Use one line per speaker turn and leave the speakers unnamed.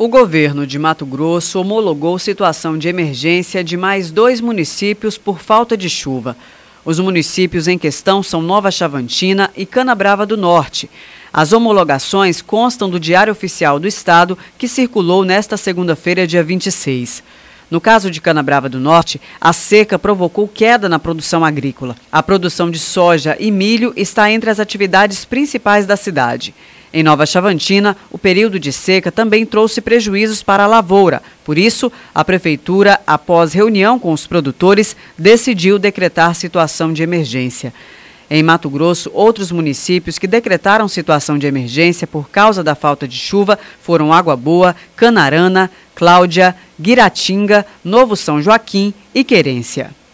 O governo de Mato Grosso homologou situação de emergência de mais dois municípios por falta de chuva. Os municípios em questão são Nova Chavantina e Canabrava do Norte. As homologações constam do Diário Oficial do Estado, que circulou nesta segunda-feira, dia 26. No caso de Canabrava do Norte, a seca provocou queda na produção agrícola. A produção de soja e milho está entre as atividades principais da cidade. Em Nova Chavantina, o período de seca também trouxe prejuízos para a lavoura. Por isso, a Prefeitura, após reunião com os produtores, decidiu decretar situação de emergência. Em Mato Grosso, outros municípios que decretaram situação de emergência por causa da falta de chuva foram Água Boa, Canarana, Cláudia, Guiratinga, Novo São Joaquim e Querência.